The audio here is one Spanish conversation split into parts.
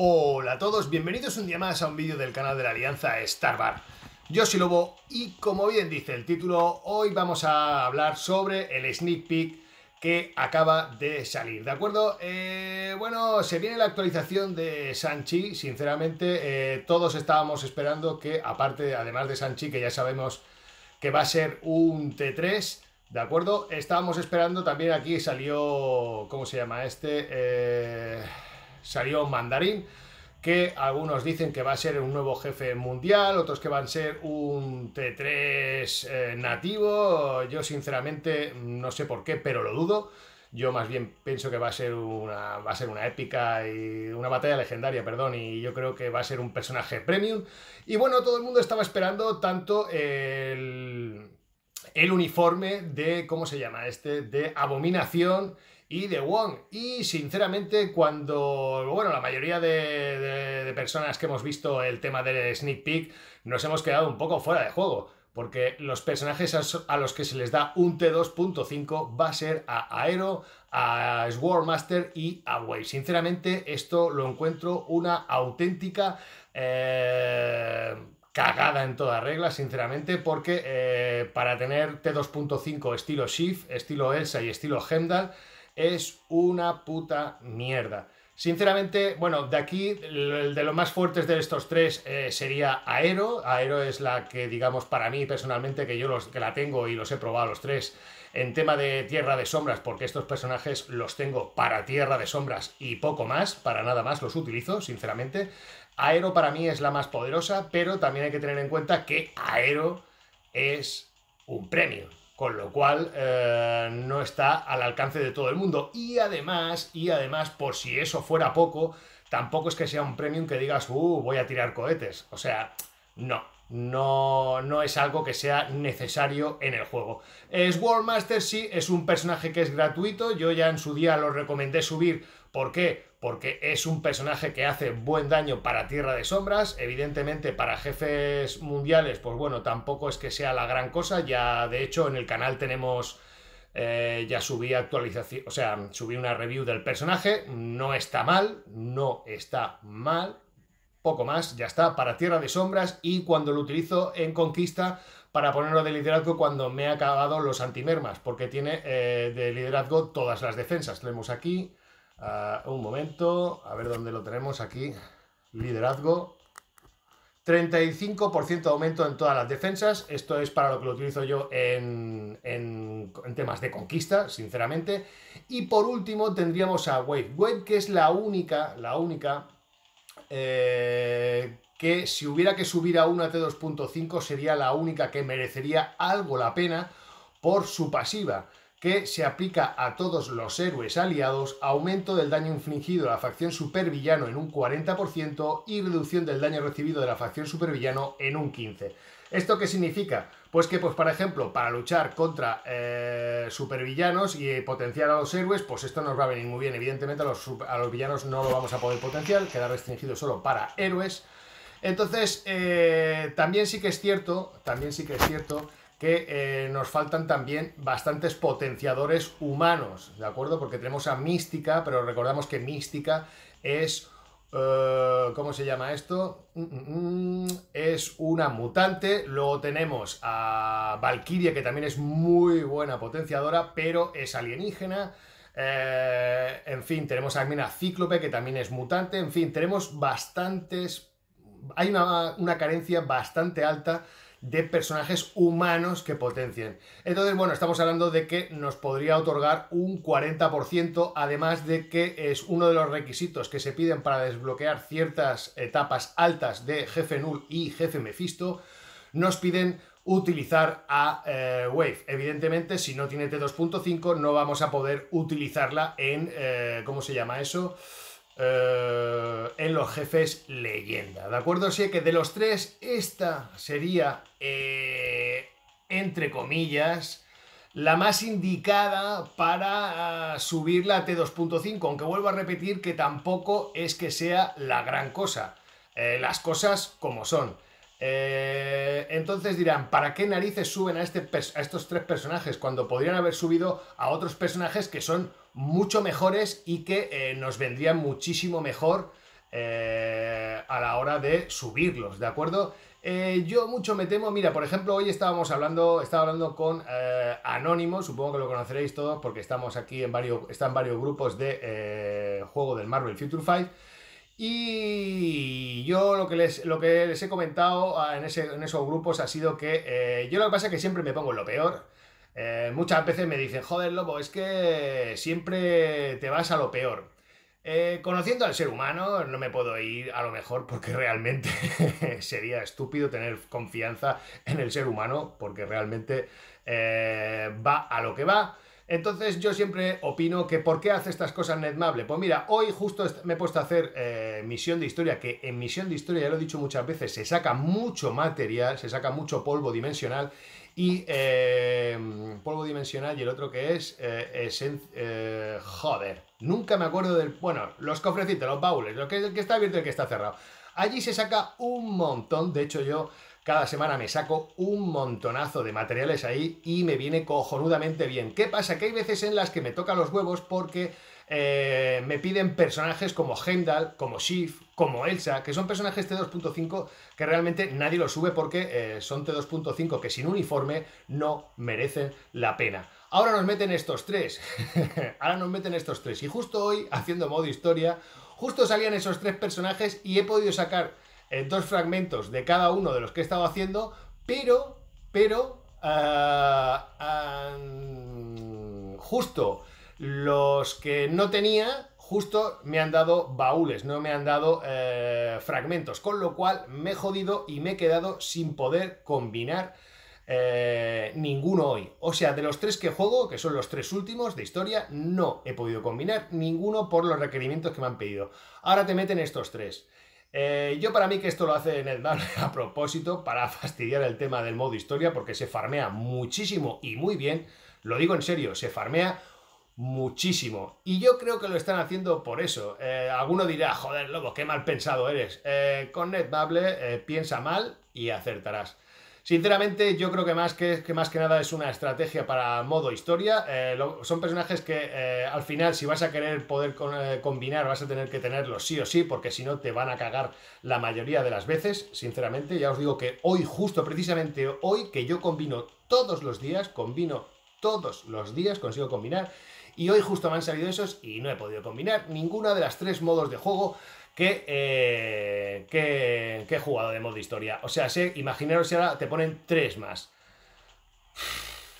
Hola a todos, bienvenidos un día más a un vídeo del canal de la Alianza Starbar. Yo soy Lobo y como bien dice el título, hoy vamos a hablar sobre el sneak peek que acaba de salir, ¿de acuerdo? Eh, bueno, se viene la actualización de Sanchi, sinceramente eh, todos estábamos esperando que, aparte, además de Sanchi, que ya sabemos que va a ser un T3, ¿de acuerdo? Estábamos esperando también aquí salió, ¿cómo se llama este? Eh salió Mandarín, que algunos dicen que va a ser un nuevo jefe mundial, otros que van a ser un T3 eh, nativo. Yo sinceramente no sé por qué, pero lo dudo. Yo más bien pienso que va a ser una, va a ser una épica y una batalla legendaria, perdón, y yo creo que va a ser un personaje premium. Y bueno, todo el mundo estaba esperando tanto el, el uniforme de, ¿cómo se llama este? De Abominación y de Wong. Y sinceramente, cuando, bueno, la mayoría de, personas que hemos visto el tema del sneak peek, nos hemos quedado un poco fuera de juego porque los personajes a los que se les da un T2.5 va a ser a Aero, a master y a Wave. Sinceramente, esto lo encuentro una auténtica eh, cagada en toda regla, sinceramente, porque eh, para tener T2.5 estilo Shift, estilo Elsa y estilo Hemdal, es una puta mierda. Sinceramente, bueno, de aquí, el de los más fuertes de estos tres eh, sería Aero. Aero es la que, digamos, para mí personalmente, que yo los, que la tengo y los he probado los tres en tema de Tierra de Sombras, porque estos personajes los tengo para Tierra de Sombras y poco más, para nada más los utilizo, sinceramente. Aero para mí es la más poderosa, pero también hay que tener en cuenta que Aero es un premio con lo cual eh, no está al alcance de todo el mundo. Y además, y además, por si eso fuera poco, tampoco es que sea un premium que digas, uh, voy a tirar cohetes. O sea, no, no, no es algo que sea necesario en el juego. Es Master, sí es un personaje que es gratuito, yo ya en su día lo recomendé subir. ¿Por qué? porque es un personaje que hace buen daño para Tierra de Sombras, evidentemente para jefes mundiales, pues bueno, tampoco es que sea la gran cosa, ya de hecho en el canal tenemos, eh, ya subí actualización, o sea, subí una review del personaje, no está mal, no está mal, poco más, ya está, para Tierra de Sombras y cuando lo utilizo en Conquista para ponerlo de liderazgo cuando me ha acabado los antimermas, porque tiene eh, de liderazgo todas las defensas, tenemos aquí Ah, un momento, a ver dónde lo tenemos aquí. Liderazgo. 35% de aumento en todas las defensas. Esto es para lo que lo utilizo yo en, temas de conquista, sinceramente. Y por último tendríamos a Wave. Wave que es la única, la única eh, que si hubiera que subir a una T2.5 sería la única que merecería algo la pena por su pasiva que se aplica a todos los héroes aliados, aumento del daño infligido a la facción supervillano en un 40% y reducción del daño recibido de la facción supervillano en un 15%. ¿Esto qué significa? Pues que, pues, por ejemplo, para luchar contra eh, supervillanos y potenciar a los héroes, pues esto nos va a venir muy bien. Evidentemente a los, villanos no lo vamos a poder potenciar, queda restringido solo para héroes. Entonces, eh, también sí que es cierto, también sí que es cierto que eh, nos faltan también bastantes potenciadores humanos, ¿de acuerdo? Porque tenemos a Mística, pero recordamos que Mística es... Eh, ¿Cómo se llama esto? Mm, mm, mm, es una mutante. Luego tenemos a Valkyria, que también es muy buena potenciadora, pero es alienígena. Eh, en fin, tenemos también a Cíclope, que también es mutante. En fin, tenemos bastantes... Hay una carencia bastante alta de personajes humanos que potencien. Entonces, bueno, estamos hablando de que nos podría otorgar un 40%, además de que es uno de los requisitos que se piden para desbloquear ciertas etapas altas de jefe null y jefe Mephisto, nos piden utilizar a eh, Wave. Evidentemente, si no tiene T2.5, no vamos a poder utilizarla en, eh, ¿cómo se llama eso? Eh, en los jefes leyenda. ¿De acuerdo? sé que de los tres, esta sería, eh, entre comillas, la más indicada para subirla a T2.5, aunque vuelvo a repetir que tampoco es que sea la gran cosa. Eh, las cosas como son. Eh, entonces dirán, ¿para qué narices suben a, este, a estos tres personajes cuando podrían haber subido a otros personajes que son mucho mejores y que eh, nos vendrían muchísimo mejor eh, a la hora de subirlos, ¿de acuerdo? yo mucho me temo, mira, por ejemplo, hoy estábamos hablando, estaba hablando con Anónimo, supongo que lo conoceréis todos porque estamos aquí en varios, están varios grupos de juego del Marvel Future Fight y yo lo que les, lo que les he comentado ah, en, esos grupos ha sido que eh, yo lo que pasa es que siempre me pongo lo peor. Eh, muchas veces me dicen, joder, lobo, es que siempre te vas a lo peor. Eh, conociendo al ser humano, no me puedo ir a lo mejor porque realmente sería estúpido tener confianza en el ser humano porque realmente va a lo que va. Entonces yo siempre opino que ¿por qué hace estas cosas Netmable? Pues mira, hoy justo me he puesto a hacer eh, misión de historia, que en misión de historia, ya lo he dicho muchas veces, se saca mucho material, se saca mucho polvo dimensional y eh, polvo dimensional y el otro que es, eh, eh, joder, nunca me acuerdo del, bueno, los cofrecitos, los baúles, lo que, el que está abierto y el que está cerrado. Allí se saca un montón, de hecho yo cada semana me saco un montonazo de materiales ahí y me viene cojonudamente bien. ¿Qué pasa? Que hay veces en las que me toca los huevos porque eh, me piden personajes como Heimdall, como Shift, como Elsa, que son personajes T2.5 que realmente nadie los sube porque eh, son T2.5 que sin uniforme no merecen la pena. Ahora nos meten estos tres. Ahora nos meten estos tres. Y justo hoy, haciendo modo historia, justo salían esos tres personajes y he podido sacar dos fragmentos de cada uno de los que he estado haciendo, pero, pero, ah, justo los que no tenía, justo me han dado baúles, no me han dado eh, fragmentos, con lo cual me he jodido y me he quedado sin poder combinar eh, ninguno hoy. O sea, de los tres que juego, que son los tres últimos de historia, no he podido combinar ninguno por los requerimientos que me han pedido. Ahora te meten estos tres. Eh, yo para mí que esto lo hace Netman a propósito para fastidiar el tema del modo historia porque se farmea muchísimo y muy bien. Lo digo en serio, se farmea muchísimo. Y yo creo que lo están haciendo por eso. Eh, alguno dirá, joder, lobo, qué mal pensado eres. Eh, con NetBable eh, piensa mal y acertarás. Sinceramente, yo creo que más que, más que nada es una estrategia para modo historia. Eh, son personajes que eh, al final, si vas a querer poder eh, combinar, vas a tener que tenerlos sí o sí, porque si no te van a cagar la mayoría de las veces. Sinceramente, ya os digo que hoy, justo precisamente hoy, que yo combino todos los días, combino todos los días, consigo combinar. Y hoy justo me han salido esos y no he podido combinar ninguna de las tres modos de juego que, eh, jugado de modo de historia. O sea, sé, imaginaros si ahora te ponen tres más.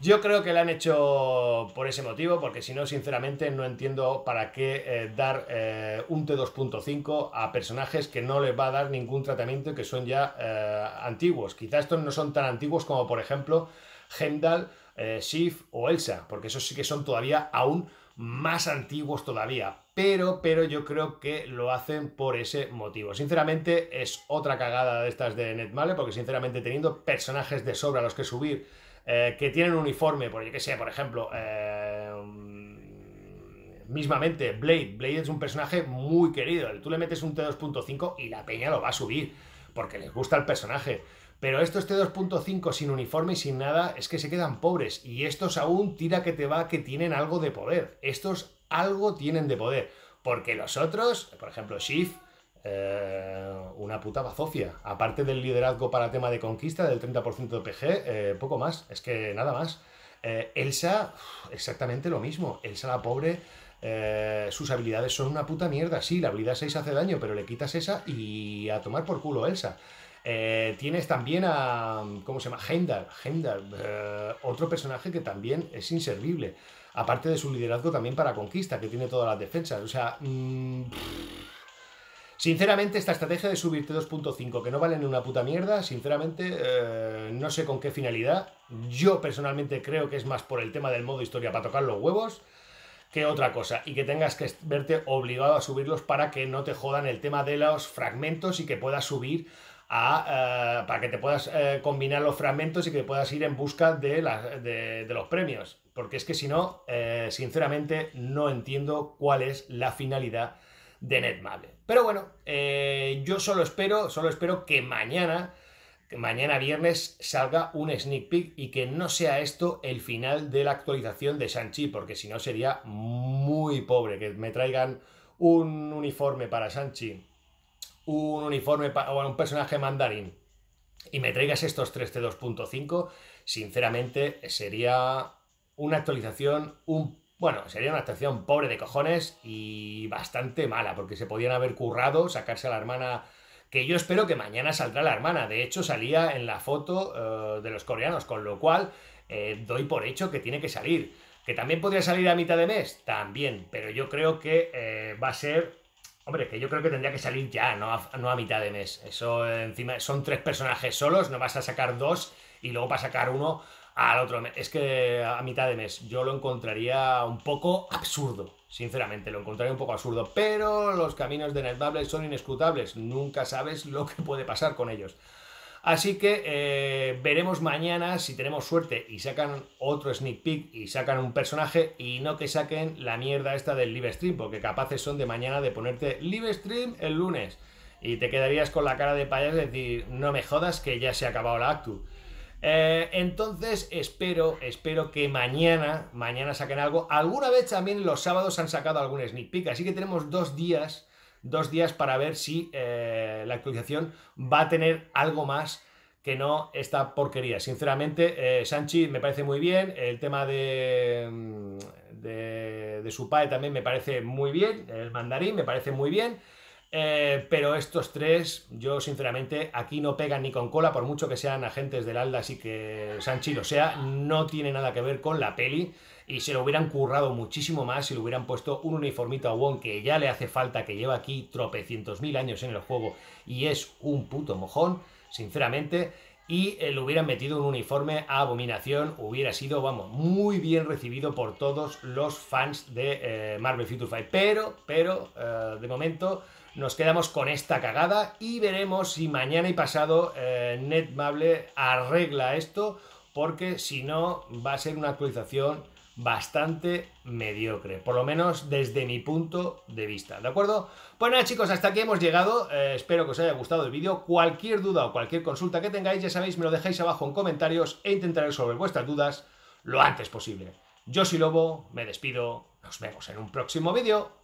Yo creo que la han hecho por ese motivo, porque si no, sinceramente, no entiendo para qué eh, dar eh, un T2.5 a personajes que no les va a dar ningún tratamiento y que son ya antiguos. Quizá estos no son tan antiguos como, por ejemplo, Hendal, Sif o Elsa, porque esos sí que son todavía aún más antiguos todavía. Pero, pero yo creo que lo hacen por ese motivo. Sinceramente, es otra cagada de estas de Netmale, porque sinceramente teniendo personajes de sobra a los que subir, eh, que tienen uniforme, por yo que sé, por ejemplo, eh, mismamente Blade. Blade es un personaje muy querido. Tú le metes un T2.5 y la peña lo va a subir, porque les gusta el personaje. Pero estos este T2.5 sin uniforme y sin nada es que se quedan pobres. Y estos aún tira que te va que tienen algo de poder. Estos algo tienen de poder. Porque los otros, por ejemplo, Shift, eh, una puta bazofia. Aparte del liderazgo para tema de conquista del 30% de PG, eh, poco más. Es que nada más. Eh, Elsa, exactamente lo mismo. Elsa la pobre. sus habilidades son una puta mierda. Sí, la habilidad 6 hace daño, pero le quitas esa y a tomar por culo Elsa. Eh, tienes también a. ¿Cómo se llama? Heimdall. Eh, otro personaje que también es inservible. Aparte de su liderazgo también para conquista, que tiene todas las defensas. O sea. Mm, sinceramente, esta estrategia de subirte 2.5, que no vale ni una puta mierda, sinceramente, eh, no sé con qué finalidad. Yo personalmente creo que es más por el tema del modo historia para tocar los huevos que otra cosa y que tengas que verte obligado a subirlos para que no te jodan el tema de los fragmentos y que puedas subir eh, para que te puedas eh, combinar los fragmentos y que puedas ir en busca de, los premios. Porque es que si no, eh, sinceramente, no entiendo cuál es la finalidad de Netmable. Pero bueno, yo solo espero, solo espero que mañana, que mañana viernes, salga un sneak peek y que no sea esto el final de la actualización de Shang-Chi, porque si no sería muy pobre que me traigan un uniforme para Shang-Chi un uniforme o un personaje mandarín y me traigas estos 3 de 2.5, sinceramente sería una actualización, un bueno, sería una actuación pobre de cojones y bastante mala, porque se podían haber currado, sacarse a la hermana, que yo espero que mañana saldrá la hermana, de hecho salía en la foto eh, de los coreanos, con lo cual eh, doy por hecho que tiene que salir. Que también podría salir a mitad de mes, también, pero yo creo que eh, va a ser Hombre, que yo creo que tendría que salir ya, no a, mitad de mes. Eso encima son tres personajes solos, no vas a sacar dos y luego a sacar uno al otro mes. Es que a mitad de mes yo lo encontraría un poco absurdo, sinceramente, lo encontraría un poco absurdo. Pero los caminos de NetBubble son inescrutables, nunca sabes lo que puede pasar con ellos. Así que eh, veremos mañana si tenemos suerte y sacan otro sneak peek y sacan un personaje y no que saquen la mierda esta del live stream, porque capaces son de mañana de ponerte live stream el lunes y te quedarías con la cara de payaso de decir, no me jodas que ya se ha acabado la actu. Eh, entonces espero, espero que mañana, mañana saquen algo. Alguna vez también los sábados han sacado algún sneak peek, así que tenemos dos días dos días para ver si eh, la actualización va a tener algo más que no esta porquería. Sinceramente, eh, Sanchi me parece muy bien, el tema de, mm, de, su padre también me parece muy bien, el mandarín me parece muy bien. Eh, pero estos tres, yo sinceramente, aquí no pegan ni con cola, por mucho que sean agentes del ALDA, así que Sanchi lo sea, no tiene nada que ver con la peli y se lo hubieran currado muchísimo más si le hubieran puesto un uniformito a Wong que ya le hace falta, que lleva aquí tropecientos mil años en el juego y es un puto mojón, sinceramente. Y eh, le hubieran metido un uniforme a Abominación, hubiera sido, vamos, muy bien recibido por todos los fans de eh, Marvel Future Fight. Pero, pero, eh, de momento nos quedamos con esta cagada y veremos si mañana y pasado eh, Netmable arregla esto, porque si no, va a ser una actualización bastante mediocre, por lo menos desde mi punto de vista, ¿de acuerdo? Pues nada chicos, hasta aquí hemos llegado, eh, espero que os haya gustado el vídeo, cualquier duda o cualquier consulta que tengáis, ya sabéis, me lo dejáis abajo en comentarios e intentaré resolver vuestras dudas lo antes posible. Yo soy Lobo, me despido, nos vemos en un próximo vídeo.